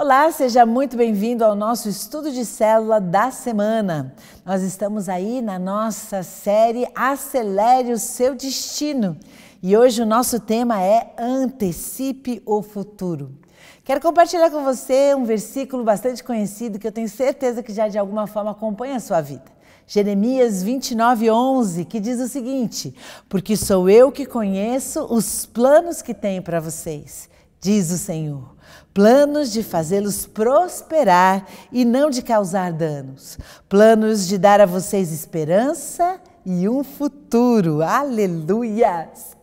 Olá, seja muito bem-vindo ao nosso estudo de célula da semana. Nós estamos aí na nossa série Acelere o seu destino. E hoje o nosso tema é Antecipe o futuro. Quero compartilhar com você um versículo bastante conhecido que eu tenho certeza que já de alguma forma acompanha a sua vida. Jeremias 29, 11, que diz o seguinte: Porque sou eu que conheço os planos que tenho para vocês diz o Senhor. Planos de fazê-los prosperar e não de causar danos. Planos de dar a vocês esperança e um futuro. Aleluias!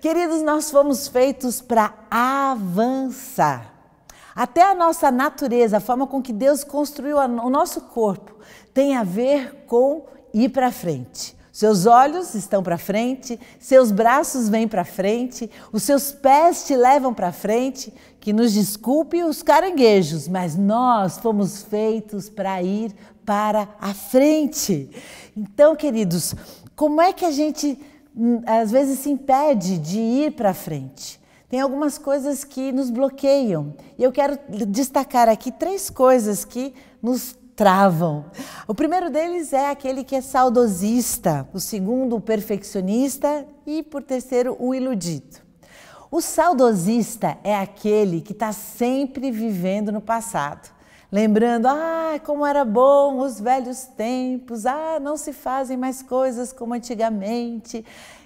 Queridos, nós fomos feitos para avançar. Até a nossa natureza, a forma com que Deus construiu o nosso corpo, tem a ver com ir para frente. Seus olhos estão para frente, seus braços vêm para frente, os seus pés te levam para frente. Que nos desculpe os caranguejos, mas nós fomos feitos para ir para a frente. Então, queridos, como é que a gente hum, às vezes se impede de ir para frente? Tem algumas coisas que nos bloqueiam. E eu quero destacar aqui três coisas que nos travam. O primeiro deles é aquele que é saudosista, o segundo, o perfeccionista e, por terceiro, o iludido. O saudosista é aquele que está sempre vivendo no passado, lembrando, ah, como era bom os velhos tempos, ah, não se fazem mais coisas como antigamente.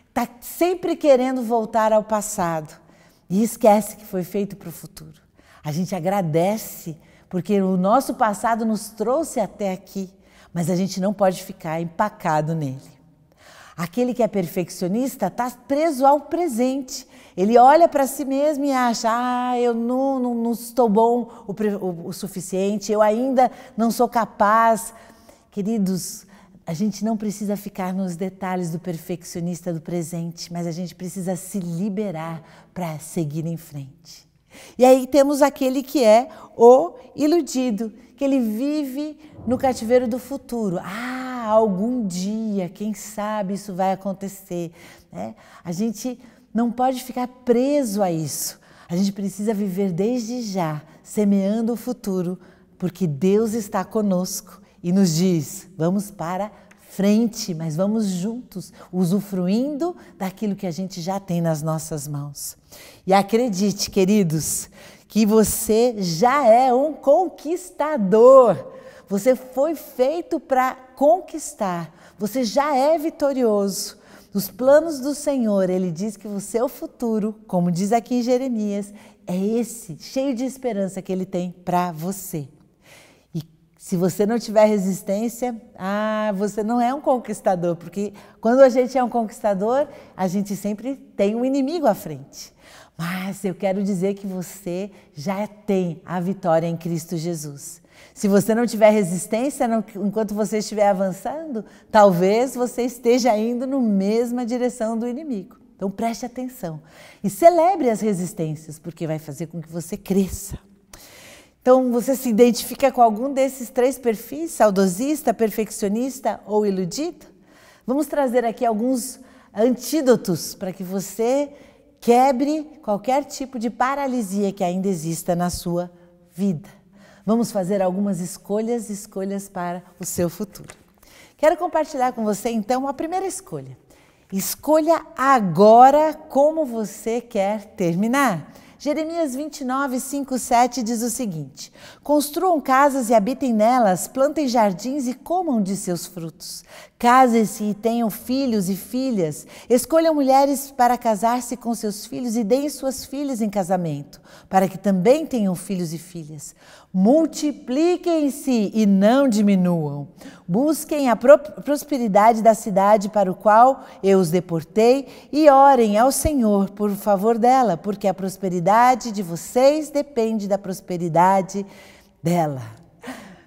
Está sempre querendo voltar ao passado e esquece que foi feito para o futuro. A gente agradece porque o nosso passado nos trouxe até aqui, mas a gente não pode ficar empacado nele. Aquele que é perfeccionista está preso ao presente. Ele olha para si mesmo e acha: ah, eu não, não, não estou bom o, o, o suficiente, eu ainda não sou capaz. Queridos, a gente não precisa ficar nos detalhes do perfeccionista do presente, mas a gente precisa se liberar para seguir em frente. E aí temos aquele que é o iludido, que ele vive no cativeiro do futuro. Ah, algum dia, quem sabe isso vai acontecer. Né? A gente não pode ficar preso a isso. A gente precisa viver desde já, semeando o futuro, porque Deus está conosco e nos diz: vamos para frente, mas vamos juntos, usufruindo daquilo que a gente já tem nas nossas mãos. E acredite, queridos, que você já é um conquistador. Você foi feito para conquistar. Você já é vitorioso. Nos planos do Senhor, ele diz que o seu futuro, como diz aqui em Jeremias, é esse, cheio de esperança que ele tem para você. Se você não tiver resistência, ah, você não é um conquistador, porque quando a gente é um conquistador, a gente sempre tem um inimigo à frente. Mas eu quero dizer que você já tem a vitória em Cristo Jesus. Se você não tiver resistência não, enquanto você estiver avançando, talvez você esteja indo na mesma direção do inimigo. Então preste atenção e celebre as resistências, porque vai fazer com que você cresça. Então, você se identifica com algum desses três perfis? Saudosista, perfeccionista ou iludido? Vamos trazer aqui alguns antídotos para que você quebre qualquer tipo de paralisia que ainda exista na sua vida. Vamos fazer algumas escolhas, escolhas para o seu futuro. Quero compartilhar com você então a primeira escolha. Escolha agora como você quer terminar. Jeremias 29, 5, 7 diz o seguinte: Construam casas e habitem nelas, plantem jardins e comam de seus frutos. Casem-se e tenham filhos e filhas. Escolham mulheres para casar-se com seus filhos e deem suas filhas em casamento, para que também tenham filhos e filhas. Multipliquem-se e não diminuam. Busquem a prosperidade da cidade para o qual eu os deportei e orem ao Senhor por favor dela, porque a prosperidade de vocês depende da prosperidade dela.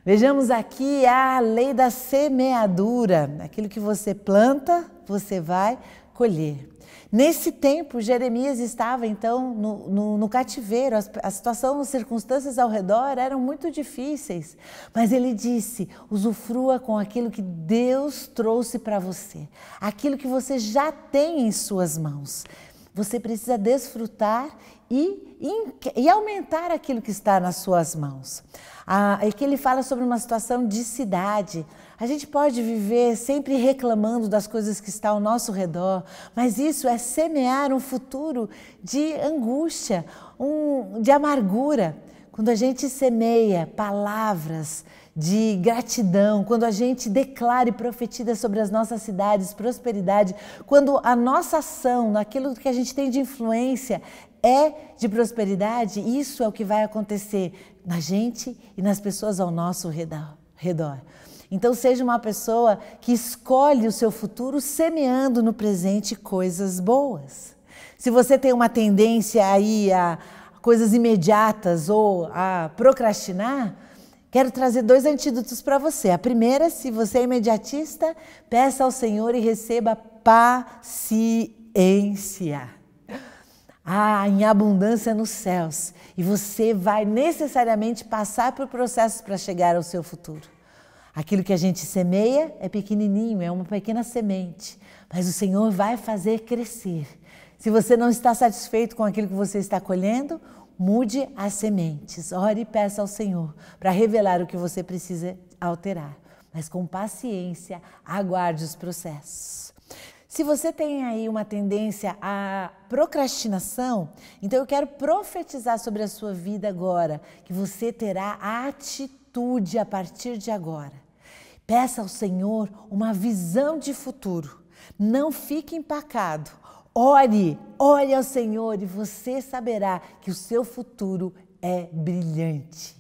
Vejamos aqui a lei da semeadura. Aquilo que você planta, você vai colher. Nesse tempo, Jeremias estava então no, no, no cativeiro, a, a situação, as circunstâncias ao redor eram muito difíceis, mas ele disse: usufrua com aquilo que Deus trouxe para você, aquilo que você já tem em suas mãos. Você precisa desfrutar e, e, aumentar aquilo que está nas suas mãos. Ah, é que ele fala sobre uma situação de cidade. A gente pode viver sempre reclamando das coisas que estão ao nosso redor, mas isso é semear um futuro de angústia, um, de amargura. Quando a gente semeia palavras de gratidão, quando a gente declara e profetiza sobre as nossas cidades prosperidade, quando a nossa ação, naquilo que a gente tem de influência, é de prosperidade, isso é o que vai acontecer na gente e nas pessoas ao nosso redor. Então, seja uma pessoa que escolhe o seu futuro semeando no presente coisas boas. Se você tem uma tendência aí a coisas imediatas ou a procrastinar, Quero trazer dois antídotos para você. A primeira, se você é imediatista, peça ao Senhor e receba paciência. Ah, em abundância nos céus. E você vai necessariamente passar por processos para chegar ao seu futuro. Aquilo que a gente semeia é pequenininho, é uma pequena semente, mas o Senhor vai fazer crescer. Se você não está satisfeito com aquilo que você está colhendo, Mude as sementes, ore e peça ao Senhor para revelar o que você precisa alterar, mas com paciência aguarde os processos. Se você tem aí uma tendência à procrastinação, então eu quero profetizar sobre a sua vida agora, que você terá atitude a partir de agora. Peça ao Senhor uma visão de futuro. Não fique empacado Ore, ore ao Senhor e você saberá que o seu futuro é brilhante.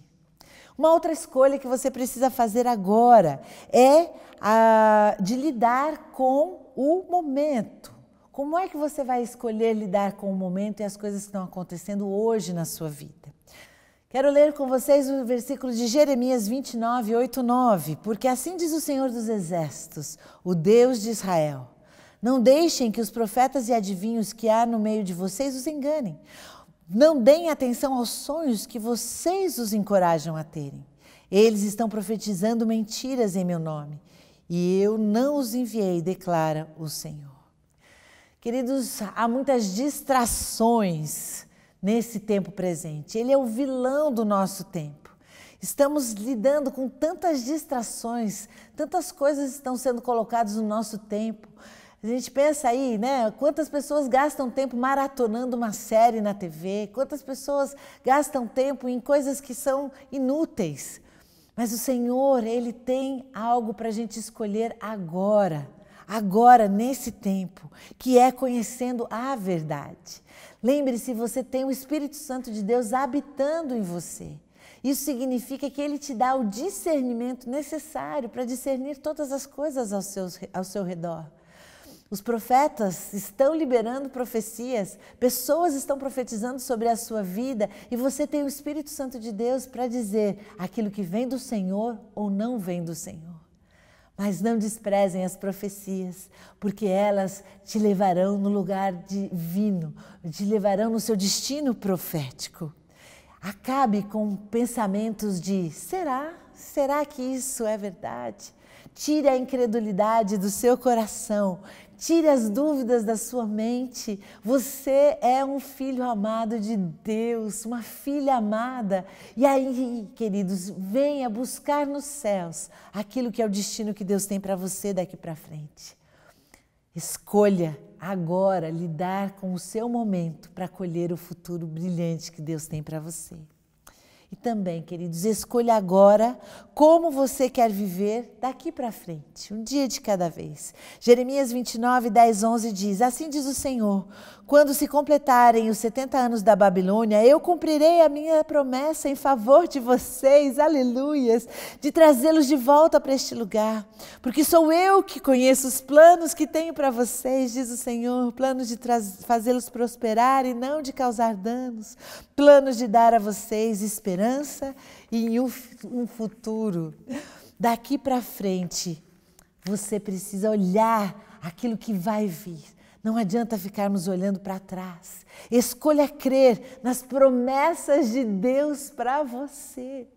Uma outra escolha que você precisa fazer agora é a ah, de lidar com o momento. Como é que você vai escolher lidar com o momento e as coisas que estão acontecendo hoje na sua vida? Quero ler com vocês o versículo de Jeremias 29, 8, 9, porque assim diz o Senhor dos Exércitos, o Deus de Israel. Não deixem que os profetas e adivinhos que há no meio de vocês os enganem. Não deem atenção aos sonhos que vocês os encorajam a terem. Eles estão profetizando mentiras em meu nome, e eu não os enviei, declara o Senhor. Queridos, há muitas distrações nesse tempo presente. Ele é o vilão do nosso tempo. Estamos lidando com tantas distrações, tantas coisas estão sendo colocadas no nosso tempo. A gente pensa aí, né? Quantas pessoas gastam tempo maratonando uma série na TV? Quantas pessoas gastam tempo em coisas que são inúteis? Mas o Senhor, Ele tem algo para a gente escolher agora, agora, nesse tempo, que é conhecendo a verdade. Lembre-se, você tem o Espírito Santo de Deus habitando em você. Isso significa que ele te dá o discernimento necessário para discernir todas as coisas ao seu, ao seu redor. Os profetas estão liberando profecias, pessoas estão profetizando sobre a sua vida e você tem o Espírito Santo de Deus para dizer aquilo que vem do Senhor ou não vem do Senhor. Mas não desprezem as profecias, porque elas te levarão no lugar divino, te levarão no seu destino profético. Acabe com pensamentos de será? Será que isso é verdade? Tire a incredulidade do seu coração. Tire as dúvidas da sua mente. Você é um filho amado de Deus, uma filha amada. E aí, queridos, venha buscar nos céus aquilo que é o destino que Deus tem para você daqui para frente. Escolha agora lidar com o seu momento para colher o futuro brilhante que Deus tem para você. E também, queridos, escolha agora como você quer viver daqui para frente, um dia de cada vez. Jeremias 29, 10, 11 diz: Assim diz o Senhor: Quando se completarem os 70 anos da Babilônia, eu cumprirei a minha promessa em favor de vocês, aleluias, de trazê-los de volta para este lugar. Porque sou eu que conheço os planos que tenho para vocês, diz o Senhor: planos de fazê-los prosperar e não de causar danos, planos de dar a vocês esperança esperança e em um futuro. Daqui para frente, você precisa olhar aquilo que vai vir. Não adianta ficarmos olhando para trás. Escolha crer nas promessas de Deus para você.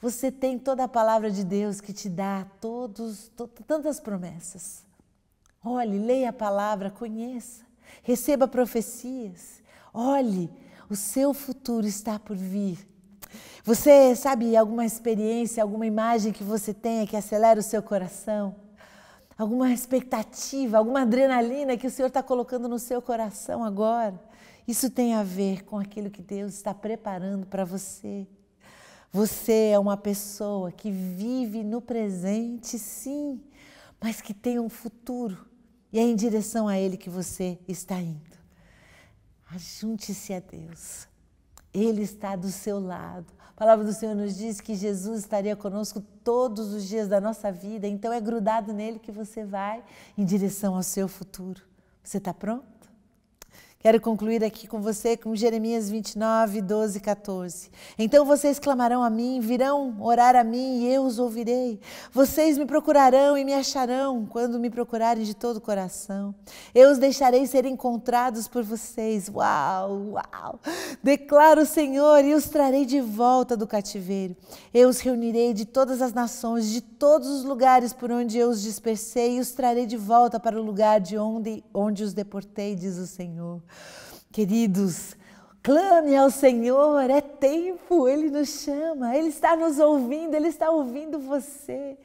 Você tem toda a palavra de Deus que te dá todos, tantas promessas. Olhe, leia a palavra, conheça, receba profecias. Olhe, o seu futuro está por vir. Você sabe alguma experiência, alguma imagem que você tenha que acelera o seu coração? Alguma expectativa, alguma adrenalina que o Senhor está colocando no seu coração agora? Isso tem a ver com aquilo que Deus está preparando para você. Você é uma pessoa que vive no presente, sim, mas que tem um futuro e é em direção a ele que você está indo. Ajunte-se a Deus. Ele está do seu lado. A palavra do Senhor nos diz que Jesus estaria conosco todos os dias da nossa vida, então é grudado nele que você vai em direção ao seu futuro. Você está pronto? Quero concluir aqui com você com Jeremias 29, 12, 14. Então vocês clamarão a mim, virão orar a mim e eu os ouvirei. Vocês me procurarão e me acharão quando me procurarem de todo o coração. Eu os deixarei ser encontrados por vocês. Uau, uau! Declaro o Senhor e os trarei de volta do cativeiro. Eu os reunirei de todas as nações, de todos os lugares por onde eu os dispersei e os trarei de volta para o lugar de onde, onde os deportei, diz o Senhor. Queridos, clame ao Senhor, é tempo, Ele nos chama, Ele está nos ouvindo, Ele está ouvindo você.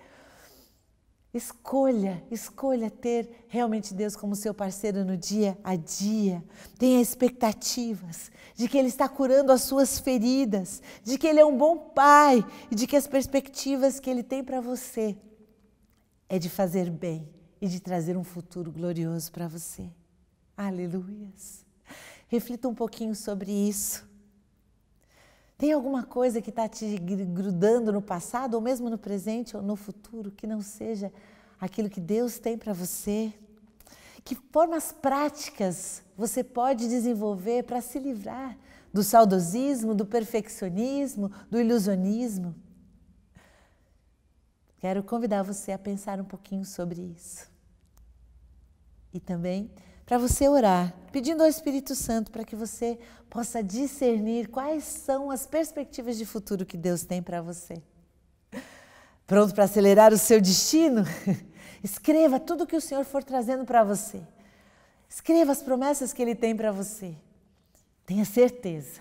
Escolha, escolha ter realmente Deus como seu parceiro no dia a dia. Tenha expectativas de que Ele está curando as suas feridas, de que Ele é um bom pai e de que as perspectivas que Ele tem para você é de fazer bem e de trazer um futuro glorioso para você. Aleluias. Reflita um pouquinho sobre isso. Tem alguma coisa que está te grudando no passado, ou mesmo no presente, ou no futuro, que não seja aquilo que Deus tem para você? Que formas práticas você pode desenvolver para se livrar do saudosismo, do perfeccionismo, do ilusionismo? Quero convidar você a pensar um pouquinho sobre isso. E também para você orar, pedindo ao Espírito Santo para que você possa discernir quais são as perspectivas de futuro que Deus tem para você. Pronto para acelerar o seu destino? Escreva tudo que o Senhor for trazendo para você. Escreva as promessas que Ele tem para você. Tenha certeza,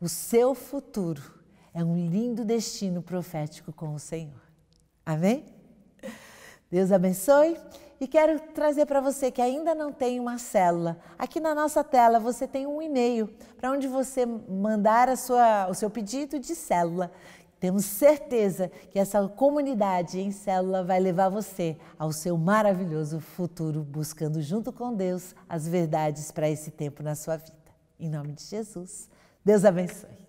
o seu futuro é um lindo destino profético com o Senhor. Amém? Deus abençoe e quero trazer para você que ainda não tem uma célula. Aqui na nossa tela você tem um e-mail para onde você mandar a sua, o seu pedido de célula. Temos certeza que essa comunidade em célula vai levar você ao seu maravilhoso futuro, buscando junto com Deus as verdades para esse tempo na sua vida. Em nome de Jesus, Deus abençoe.